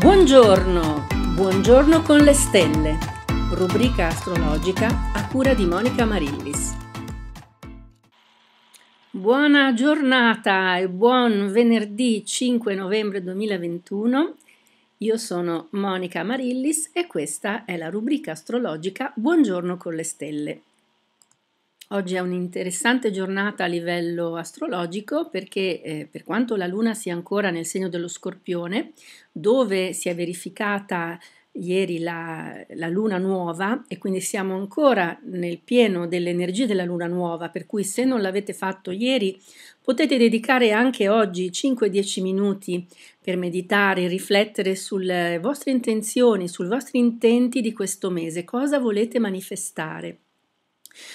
Buongiorno, buongiorno con le stelle, rubrica astrologica a cura di Monica Marillis. Buona giornata e buon venerdì 5 novembre 2021. Io sono Monica Marillis e questa è la rubrica astrologica Buongiorno con le stelle. Oggi è un'interessante giornata a livello astrologico perché eh, per quanto la Luna sia ancora nel segno dello Scorpione, dove si è verificata ieri la, la, Luna nuova e quindi siamo ancora nel pieno delle energie della Luna nuova, per cui se non l'avete fatto ieri potete dedicare anche oggi 5-10 minuti per meditare, riflettere sulle eh, vostre intenzioni, sui vostri intenti di questo mese, cosa volete manifestare.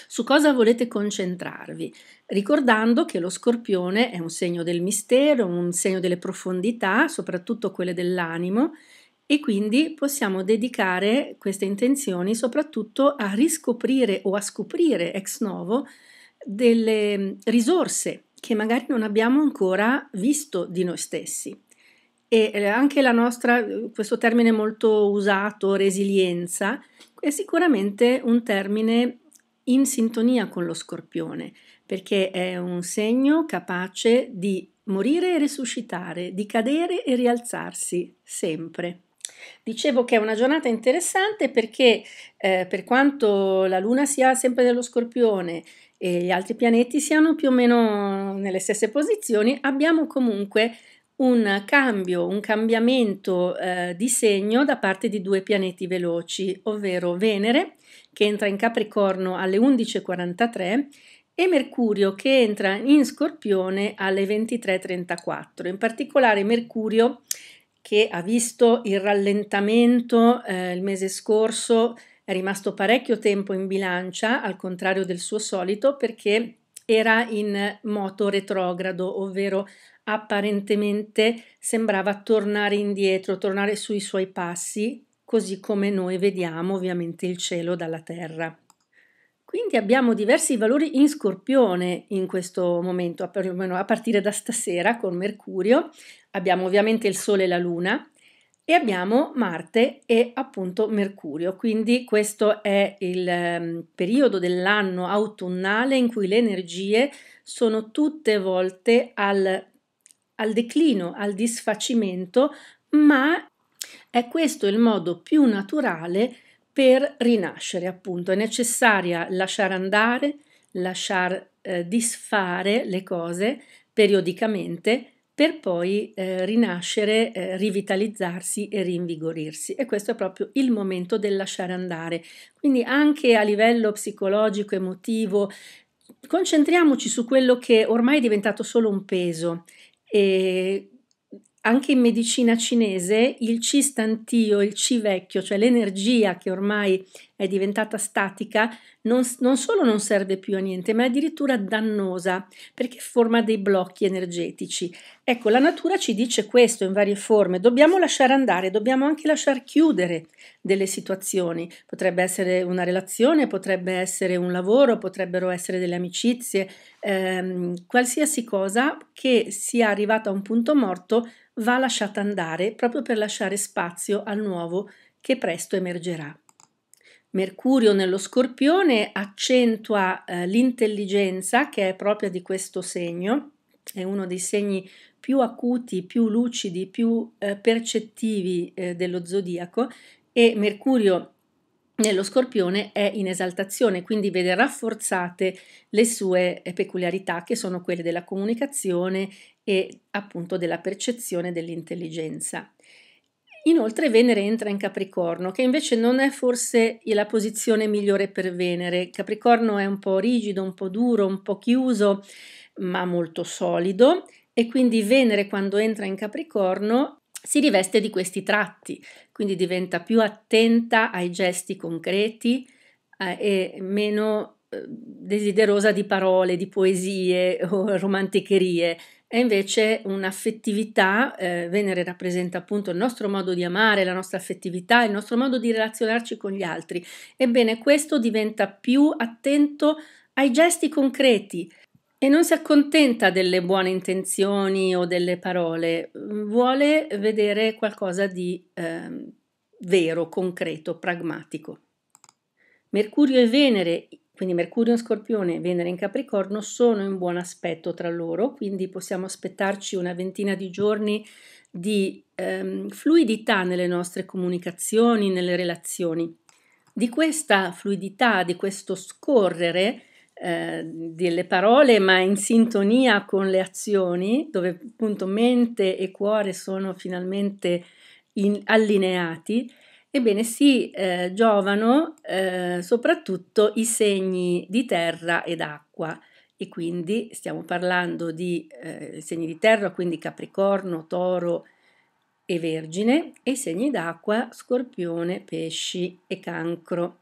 Su cosa volete concentrarvi? Ricordando che lo scorpione è un segno del mistero, un segno delle profondità, soprattutto quelle dell'animo, e quindi possiamo dedicare queste intenzioni soprattutto a riscoprire o a scoprire ex novo delle mm, risorse che magari non abbiamo ancora visto di noi stessi. E eh, anche la nostra, eh, questo termine molto usato, resilienza, è sicuramente un termine in sintonia con lo scorpione, perché è un segno capace di morire e risuscitare, di cadere e rialzarsi sempre. Dicevo che è una giornata interessante perché eh, per quanto la Luna sia sempre dello scorpione e gli altri pianeti siano più o meno nelle stesse posizioni, abbiamo comunque un cambio, un cambiamento eh, di segno da parte di due pianeti veloci, ovvero Venere che entra in Capricorno alle 11.43 e Mercurio che entra in Scorpione alle 23.34. In particolare Mercurio che ha visto il rallentamento eh, il mese scorso è rimasto parecchio tempo in bilancia, al contrario del suo solito, perché era in moto retrogrado, ovvero apparentemente sembrava tornare indietro, tornare sui suoi passi, così come noi vediamo ovviamente il cielo dalla terra. Quindi abbiamo diversi valori in scorpione in questo momento, perlomeno a partire da stasera con Mercurio. Abbiamo ovviamente il Sole e la Luna e abbiamo Marte e appunto Mercurio. Quindi questo è il ehm, periodo dell'anno autunnale in cui le energie sono tutte volte al, al declino, al disfacimento, ma è questo il modo più naturale per rinascere, appunto. È necessaria lasciare andare, lasciar eh, disfare le cose periodicamente per poi eh, rinascere, eh, rivitalizzarsi e rinvigorirsi. E questo è proprio il momento del lasciare andare. Quindi anche a livello psicologico, emotivo, concentriamoci su quello che ormai è diventato solo un peso e anche in medicina cinese il ci stantio, il ci vecchio, cioè l'energia che ormai è diventata statica, non, non solo non serve più a niente, ma è addirittura dannosa perché forma dei blocchi energetici. Ecco, la natura ci dice questo in varie forme, dobbiamo lasciare andare, dobbiamo anche lasciar chiudere delle situazioni, potrebbe essere una relazione, potrebbe essere un lavoro, potrebbero essere delle amicizie, ehm, qualsiasi cosa che sia arrivata a un punto morto va lasciata andare proprio per lasciare spazio al nuovo che presto emergerà. Mercurio nello scorpione accentua eh, l'intelligenza che è propria di questo segno, è uno dei segni più acuti, più lucidi, più eh, percettivi eh, dello zodiaco e Mercurio nello scorpione è in esaltazione, quindi vede rafforzate le sue eh, peculiarità che sono quelle della comunicazione e appunto della percezione dell'intelligenza. Inoltre Venere entra in Capricorno, che invece non è forse la posizione migliore per Venere. Capricorno è un po' rigido, un po' duro, un po' chiuso, ma molto solido e quindi Venere quando entra in Capricorno si riveste di questi tratti, quindi diventa più attenta ai gesti concreti eh, e meno eh, desiderosa di parole, di poesie o romanticherie è invece un'affettività, eh, Venere rappresenta appunto il nostro modo di amare, la nostra affettività, il nostro modo di relazionarci con gli altri. Ebbene, questo diventa più attento ai gesti concreti e non si accontenta delle buone intenzioni o delle parole, vuole vedere qualcosa di eh, vero, concreto, pragmatico. Mercurio e Venere quindi Mercurio in Scorpione e Venere in Capricorno sono in buon aspetto tra loro, quindi possiamo aspettarci una ventina di giorni di ehm, fluidità nelle nostre comunicazioni, nelle relazioni. Di questa fluidità, di questo scorrere eh, delle parole, ma in sintonia con le azioni, dove appunto mente e cuore sono finalmente in, allineati, Ebbene si eh, giovano eh, soprattutto i segni di terra ed acqua e quindi stiamo parlando di eh, segni di terra, quindi Capricorno, Toro e Vergine e segni d'acqua Scorpione, Pesci e Cancro.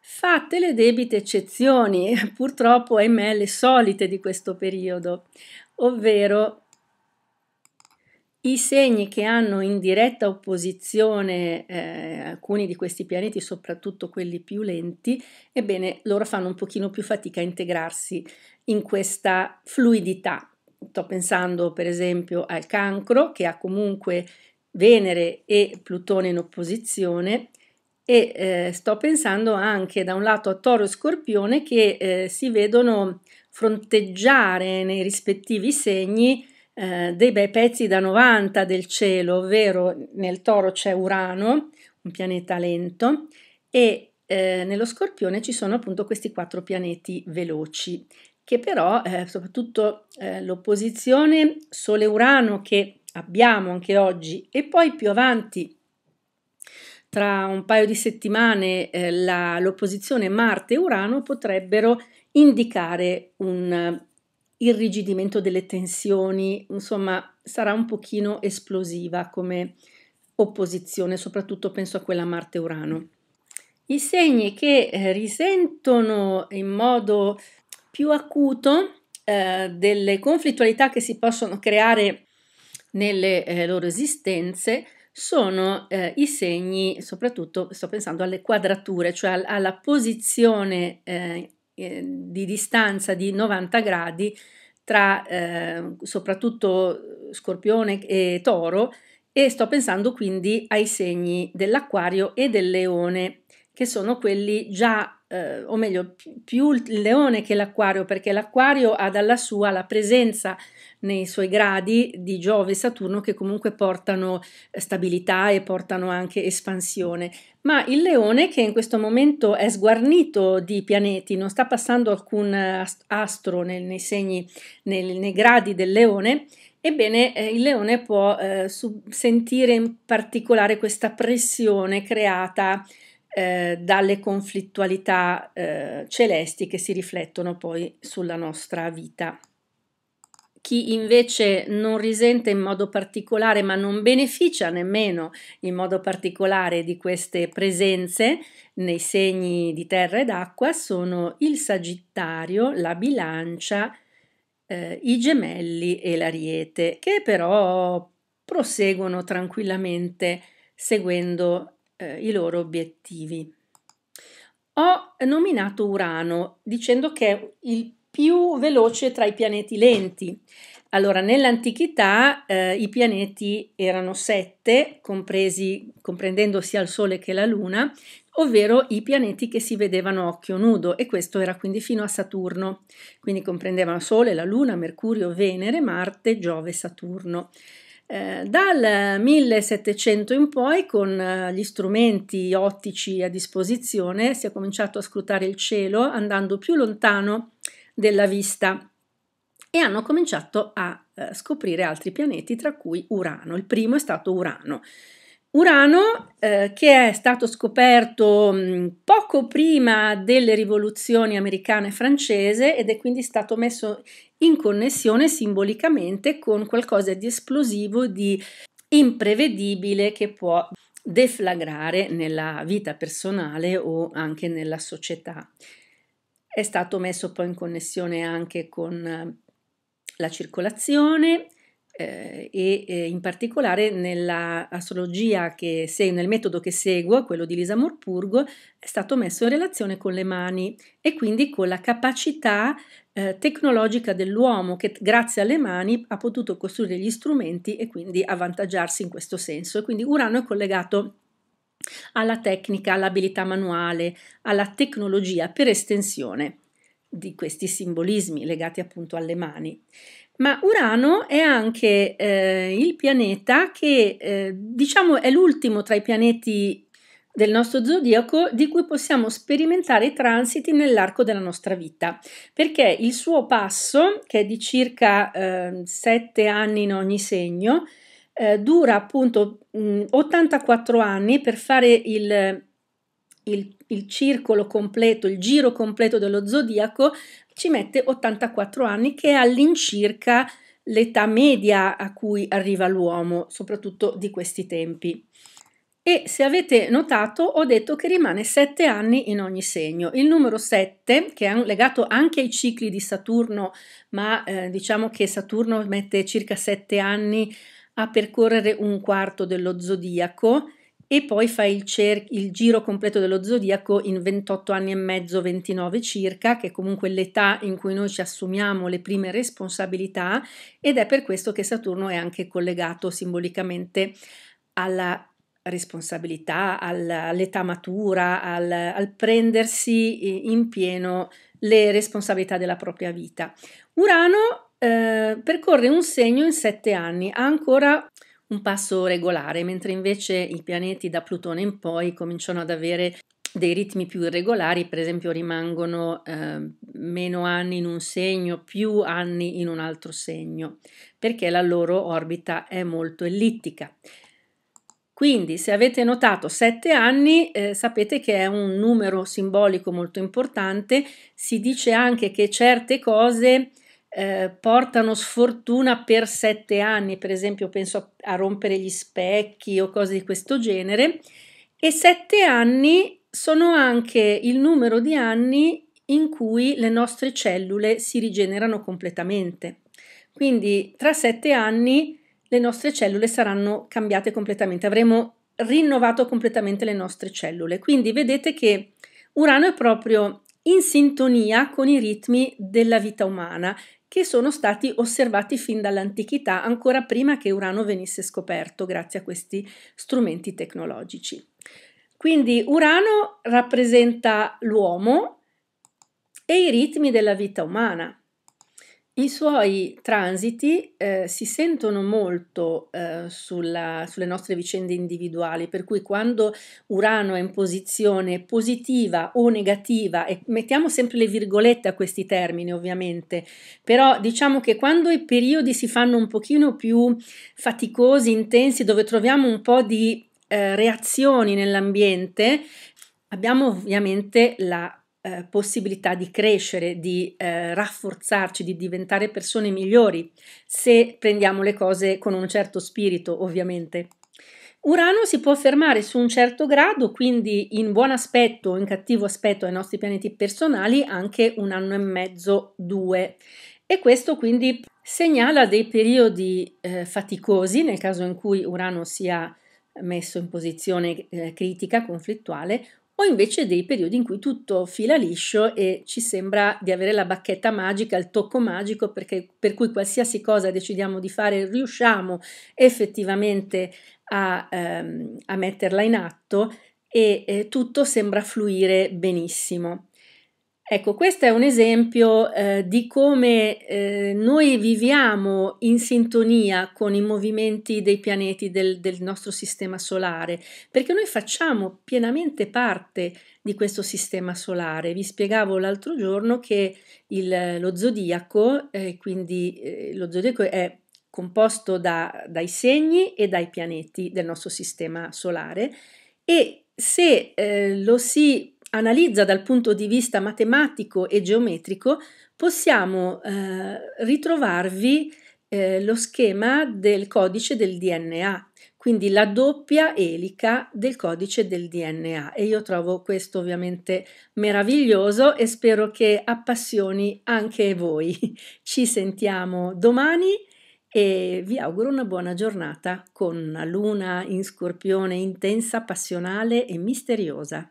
Fate le debite eccezioni, purtroppo ahimè le solite di questo periodo, ovvero i segni che hanno in diretta opposizione eh, alcuni di questi pianeti, soprattutto quelli più lenti, ebbene loro fanno un pochino più fatica a integrarsi in questa fluidità. Sto pensando per esempio al cancro che ha comunque Venere e Plutone in opposizione e eh, sto pensando anche da un lato a Toro e Scorpione che eh, si vedono fronteggiare nei rispettivi segni eh, dei bei pezzi da 90 del cielo, ovvero nel toro c'è Urano, un pianeta lento, e eh, nello scorpione ci sono appunto questi quattro pianeti veloci, che però eh, soprattutto eh, l'opposizione Sole-Urano che abbiamo anche oggi e poi più avanti tra un paio di settimane eh, l'opposizione Marte-Urano potrebbero indicare un irrigidimento delle tensioni, insomma sarà un pochino esplosiva come opposizione, soprattutto penso a quella Marte-Urano. I segni che eh, risentono in modo più acuto eh, delle conflittualità che si possono creare nelle eh, loro esistenze sono eh, i segni, soprattutto sto pensando alle quadrature, cioè alla posizione eh, Ehm, di distanza di 90 gradi tra eh, soprattutto Scorpione e Toro e sto pensando quindi ai segni dell'acquario e del Leone che sono quelli già, eh, o meglio, più il leone che l'acquario, perché l'acquario ha dalla sua la presenza nei suoi gradi di Giove e Saturno che comunque portano eh, stabilità e portano anche espansione, ma il leone che in questo momento è sguarnito di pianeti, non sta passando alcun astro nel, nei segni, nel, nei gradi del leone, Ebbene, eh, il leone può eh, sentire in particolare questa pressione creata eh, dalle conflittualità eh, celesti che si riflettono poi sulla nostra vita. Chi invece non risente in modo particolare, ma non beneficia nemmeno in modo particolare di queste presenze nei segni di terra ed acqua, sono il Sagittario, la Bilancia, eh, i Gemelli e l'Ariete, che però proseguono tranquillamente seguendo eh, i loro obiettivi. Ho nominato Urano dicendo che è il più veloce tra i pianeti lenti. Allora, nell'antichità eh, i pianeti erano sette, compresi, comprendendo sia il Sole che la Luna, ovvero i pianeti che si vedevano a occhio nudo, e questo era quindi fino a Saturno. Quindi comprendevano Sole, la Luna, Mercurio, Venere, Marte, Giove Saturno. Eh, dal 1700 in poi, con eh, gli strumenti ottici a disposizione, si è cominciato a scrutare il cielo andando più lontano della vista e hanno cominciato a eh, scoprire altri pianeti, tra cui Urano. Il primo è stato Urano. Urano, eh, che è stato scoperto mm, poco prima delle rivoluzioni americane e francese ed è quindi stato messo in connessione simbolicamente con qualcosa di esplosivo, di imprevedibile che può deflagrare nella vita personale o anche nella società. È stato messo poi in connessione anche con eh, la circolazione, eh, e eh, in particolare nell'astrologia che se, nel metodo che seguo, quello di Lisa Morpurgo, è stato messo in relazione con le mani e quindi con la capacità eh, tecnologica dell'uomo che grazie alle mani ha potuto costruire gli strumenti e quindi avvantaggiarsi in questo senso. E quindi Urano è collegato alla tecnica, all'abilità manuale, alla tecnologia per estensione di questi simbolismi legati appunto alle mani. Ma Urano è anche eh, il pianeta che, eh, diciamo, è l'ultimo tra i pianeti del nostro zodiaco di cui possiamo sperimentare i transiti nell'arco della nostra vita, perché il suo passo, che è di circa eh, 7 anni in ogni segno, eh, dura appunto mh, 84 anni per fare il il, il circolo completo, il giro completo dello zodiaco, ci mette 84 anni, che è all'incirca l'età media a cui arriva l'uomo, soprattutto di questi tempi. E se avete notato, ho detto che rimane 7 anni in ogni segno. Il numero 7, che è legato anche ai cicli di Saturno, ma eh, diciamo che Saturno mette circa 7 anni a percorrere un quarto dello zodiaco, e poi fa il, cer- il, giro completo dello zodiaco in 28 anni e mezzo, 29 circa, che è comunque l'età in cui noi ci assumiamo le prime responsabilità ed è per questo che Saturno è anche collegato simbolicamente alla responsabilità, al, all'età matura, al, al prendersi in pieno le responsabilità della propria vita. Urano eh, percorre un segno in sette anni, ha ancora un passo regolare, mentre invece i pianeti da Plutone in poi cominciano ad avere dei ritmi più irregolari, per esempio rimangono eh, meno anni in un segno, più anni in un altro segno, perché la loro orbita è molto ellittica. Quindi se avete notato 7 anni eh, sapete che è un numero simbolico molto importante, si dice anche che certe cose eh, portano sfortuna per sette anni, per esempio penso a, a rompere gli specchi o cose di questo genere, e sette anni sono anche il numero di anni in cui le nostre cellule si rigenerano completamente. Quindi tra sette anni le nostre cellule saranno cambiate completamente, avremo rinnovato completamente le nostre cellule. Quindi vedete che Urano è proprio in sintonia con i ritmi della vita umana che sono stati osservati fin dall'antichità, ancora prima che Urano venisse scoperto grazie a questi strumenti tecnologici. Quindi Urano rappresenta l'uomo e i ritmi della vita umana. I suoi transiti eh, si sentono molto eh, sulla, sulle nostre vicende individuali, per cui quando Urano è in posizione positiva o negativa, e mettiamo sempre le virgolette a questi termini ovviamente, però diciamo che quando i periodi si fanno un pochino più faticosi, intensi, dove troviamo un po' di eh, reazioni nell'ambiente, abbiamo ovviamente la eh, possibilità di crescere, di eh, rafforzarci, di diventare persone migliori, se prendiamo le cose con un certo spirito, ovviamente. Urano si può fermare su un certo grado, quindi in buon aspetto o in cattivo aspetto ai nostri pianeti personali anche un anno e mezzo, due. E questo quindi segnala dei periodi eh, faticosi nel caso in cui Urano sia messo in posizione eh, critica, conflittuale, o invece dei periodi in cui tutto fila liscio e ci sembra di avere la bacchetta magica, il tocco magico, perché, per cui qualsiasi cosa decidiamo di fare riusciamo effettivamente a, ehm, a metterla in atto e eh, tutto sembra fluire benissimo. Ecco, questo è un esempio eh, di come eh, noi viviamo in sintonia con i movimenti dei pianeti del, del, nostro sistema solare, perché noi facciamo pienamente parte di questo sistema solare. Vi spiegavo l'altro giorno che il, lo zodiaco, eh, quindi eh, lo zodiaco è composto da, dai segni e dai pianeti del nostro sistema solare e se eh, lo si analizza dal punto di vista matematico e geometrico, possiamo eh, ritrovarvi eh, lo schema del codice del DNA, quindi la doppia elica del codice del DNA e io trovo questo ovviamente meraviglioso e spero che appassioni anche voi. Ci sentiamo domani e vi auguro una buona giornata con una luna in scorpione intensa, passionale e misteriosa.